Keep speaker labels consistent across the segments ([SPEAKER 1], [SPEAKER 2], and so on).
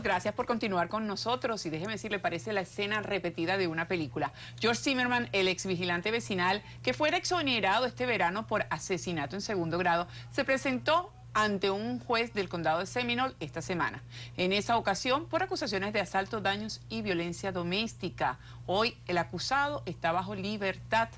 [SPEAKER 1] gracias por continuar con nosotros y déjeme decirle, parece la escena repetida de una película. George Zimmerman, el ex vigilante vecinal que fue exonerado este verano por asesinato en segundo grado, se presentó ante un juez del condado de Seminole esta semana. En esa ocasión, por acusaciones de asalto, daños y violencia doméstica. Hoy el acusado está bajo libertad.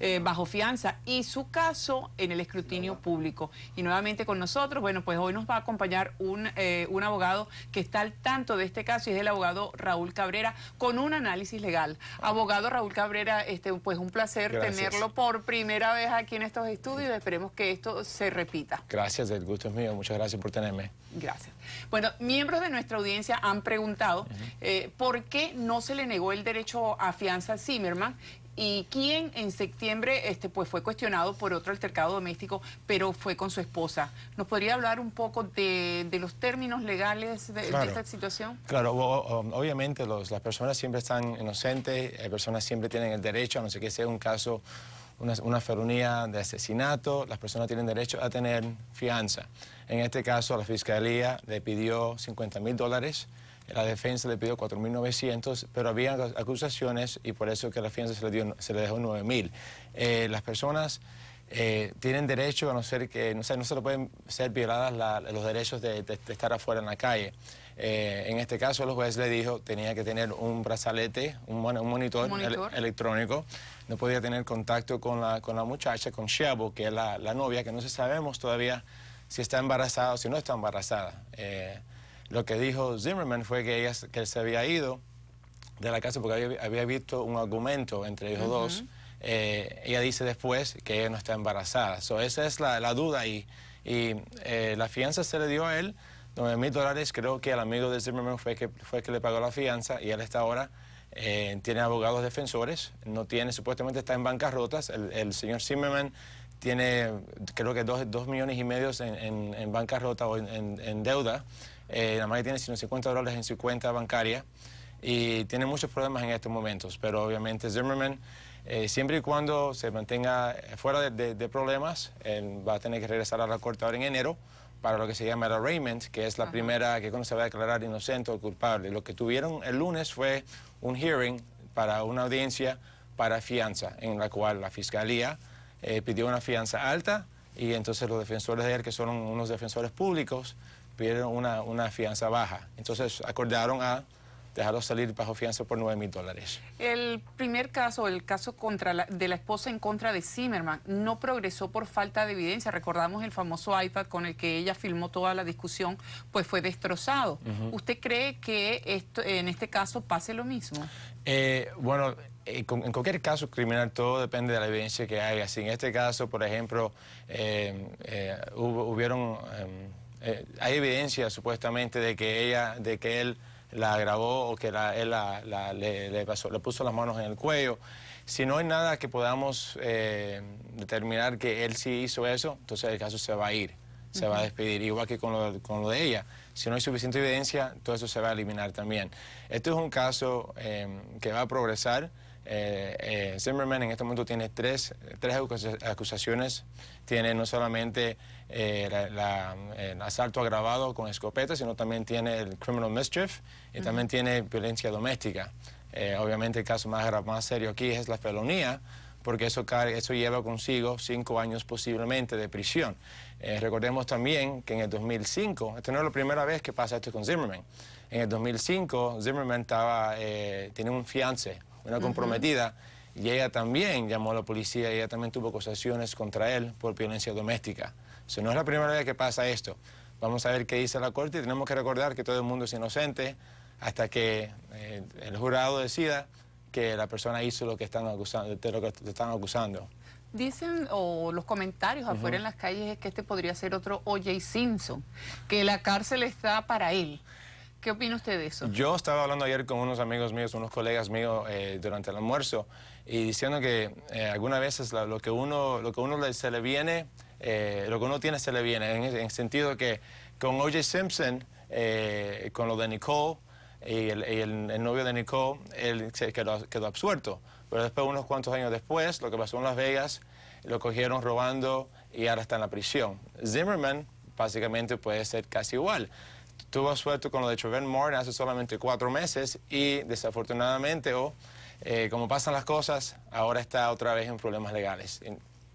[SPEAKER 1] Eh, bajo fianza y su caso en el escrutinio público. Y nuevamente con nosotros, bueno, pues hoy nos va a acompañar eh, un, abogado que está al tanto de este caso y es el abogado Raúl Cabrera con un análisis legal. Abogado Raúl Cabrera, este, pues un placer tenerlo por primera vez aquí en estos estudios. Esperemos que esto se repita.
[SPEAKER 2] Gracias, el gusto es mío. Muchas gracias por tenerme.
[SPEAKER 1] Gracias. Bueno, miembros de nuestra audiencia han preguntado eh, por qué no se le negó el derecho a fianza a Zimmerman y quien en septiembre este, pues fue cuestionado por otro altercado doméstico, pero fue con su esposa. ¿Nos podría hablar un poco de, los términos legales de, esta situación?
[SPEAKER 2] Claro, um, obviamente las personas siempre están inocentes, las personas siempre tienen el derecho, a no sé que sea un caso, una, una felonía de asesinato, las personas tienen derecho a tener fianza. En este caso, la Fiscalía le pidió 50 mil dólares la defensa le pidió 4.900, pero había acusaciones y por eso que la DEFENSA se le, dio, se le dejó 9.000. Eh, las personas eh, tienen derecho a no ser que, no, sé, no se le pueden ser violadas los derechos de, estar afuera en la calle. Eh, en este caso, el juez le dijo tenía que tener un brazalete, un, un monitor, ¿Un monitor? electrónico, no podía tener contacto con la, con la muchacha, con Shabo, que es la, novia, que no sabemos todavía si está embarazada o si no está embarazada. Lo que dijo Zimmerman fue que, ella, que él se había ido de la casa porque había, visto un argumento entre ellos dos. Eh, ella dice después que ella no está embarazada. esa es la, duda ahí. Y eh, la fianza se le dio a él, 9 mil dólares. Creo que el amigo de Zimmerman fue que, fue que le pagó la fianza y él está ahora. Eh, tiene abogados defensores, no tiene, supuestamente está en bancarrotas. El, el señor Zimmerman tiene, creo que dos, dos millones y medio en, en, en bancarrota o en, en deuda. Eh, nada más tiene 150 dólares en su cuenta bancaria y tiene muchos problemas en estos momentos, pero obviamente Zimmerman, eh, siempre y cuando se mantenga eh, fuera de, problemas, va a tener que regresar a la corte ahora en enero para lo que se llama el arraignment, que es la primera que cuando se va a declarar inocente o culpable. Lo que tuvieron el lunes fue un hearing para una audiencia para fianza, en la cual la fiscalía pidió una fianza alta y entonces los defensores de él, que son unos defensores públicos, VIERON una, una fianza baja. Entonces acordaron a dejarlo salir bajo fianza por 9 mil dólares.
[SPEAKER 1] El primer caso, el caso contra la, de la esposa en contra de Zimmerman, no progresó por falta de evidencia. Recordamos el famoso iPad con el que ella filmó toda la discusión, pues fue destrozado. ¿Usted cree que esto, en este caso pase lo mismo?
[SPEAKER 2] Eh, bueno, eh, en cualquier caso criminal todo depende de la evidencia que haya. Si en este caso, por ejemplo, eh, hubieron em, eh, hay evidencia supuestamente de que ella, de que él la grabó o que él le, puso las manos en el cuello. Si no hay nada que podamos eh, determinar que él sí hizo eso, entonces el caso se va a ir, se va a despedir, igual que con lo, con lo, de ella. Si no hay suficiente evidencia, todo eso se va a eliminar también. Esto es un caso eh, que va a progresar. Eh, eh, Zimmerman en este momento tiene tres, tres acusaciones. Tiene no solamente eh, el asalto agravado con escopeta, sino también tiene el criminal mischief y también tiene violencia doméstica. Eh, obviamente el caso más, más serio aquí es la felonía, porque eso, eso lleva consigo cinco años posiblemente de prisión. recordemos también que en el 2005, esta no es la primera vez que pasa esto con Zimmerman. En el 2005, Zimmerman estaba, tenía un fiance una comprometida, y ella también llamó a la policía y ella también tuvo acusaciones contra él por violencia doméstica. O no es la primera vez que pasa esto. Vamos a ver qué dice la corte y tenemos que recordar que todo el mundo es inocente hasta que eh, el jurado decida que la persona hizo lo que están acusando, lo que te están acusando.
[SPEAKER 1] Dicen, o los comentarios afuera en las calles, es que este podría ser otro O.J. Simpson, que la cárcel está para él. ¿Qué opina usted de eso? Yo
[SPEAKER 2] estaba hablando ayer con unos amigos míos, unos colegas míos eh, durante el almuerzo y diciendo que eh, algunas veces lo que uno, lo que uno se le viene, eh, lo que uno tiene se le viene, en el sentido que con O.J. Simpson, con lo de Nicole y el, novio de Nicole, él quedó, quedó, absuelto. Pero después, unos cuantos años después, lo que pasó en Las Vegas, lo cogieron robando y ahora está en la prisión. Zimmerman básicamente puede ser casi igual. Estuvo absuelto con lo de Trevor Martin hace solamente cuatro meses y desafortunadamente, o oh, eh, como pasan las cosas, ahora está otra vez en problemas legales.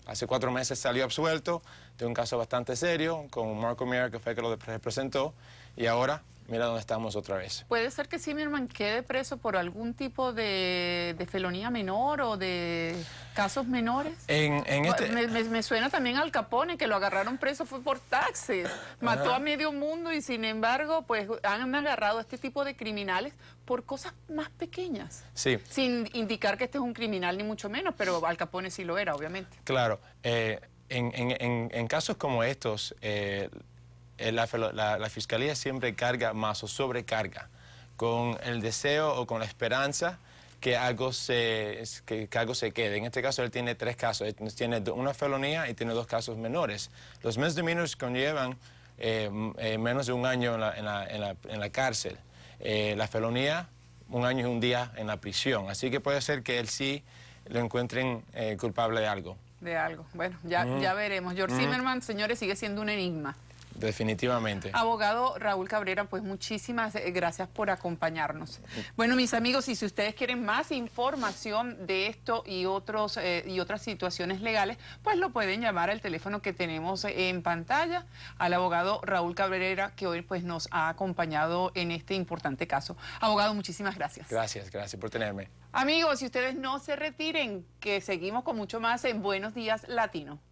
[SPEAKER 2] hace cuatro meses salió absuelto de un caso bastante serio con Marco Mier, que fue el que lo representó, y ahora mira dónde estamos otra vez.
[SPEAKER 1] ¿Puede ser que Zimmerman quede preso por algún tipo de, felonía menor o de casos menores? En, este- me, suena también al Capone, que lo agarraron preso fue por taxis, mató a medio mundo y sin embargo pues han agarrado a este tipo de criminales por cosas más pequeñas. Sí. Sin indicar que este es un criminal ni mucho menos, pero Al Capone sí lo era, obviamente.
[SPEAKER 2] Claro. Eh, en, casos como estos... Eh, eh, la, fiscalía siempre carga más o sobrecarga con el deseo o con la esperanza que algo se, algo se quede. En este caso él tiene tres casos, tiene una felonía y tiene dos casos menores. Los misdemeanors conllevan eh, eh menos de un año en la, en la, en la, cárcel. Eh, la felonía, un año y un día en la prisión. Así que puede ser que él sí lo encuentren culpable de algo.
[SPEAKER 1] De algo. Bueno, ya, mm. ya veremos. George Zimmerman, señores, sigue siendo un enigma.
[SPEAKER 2] Definitivamente.
[SPEAKER 1] Abogado Raúl Cabrera, pues muchísimas eh, gracias por acompañarnos. Bueno, mis amigos, y si ustedes quieren más información de esto y, otros, eh, y otras situaciones legales, pues lo pueden llamar al teléfono que tenemos en pantalla al abogado Raúl Cabrera, que hoy pues nos ha acompañado en este importante caso. Abogado, muchísimas gracias.
[SPEAKER 2] Gracias, gracias por tenerme.
[SPEAKER 1] Amigos, si ustedes no se retiren, que seguimos con mucho más en Buenos Días Latino.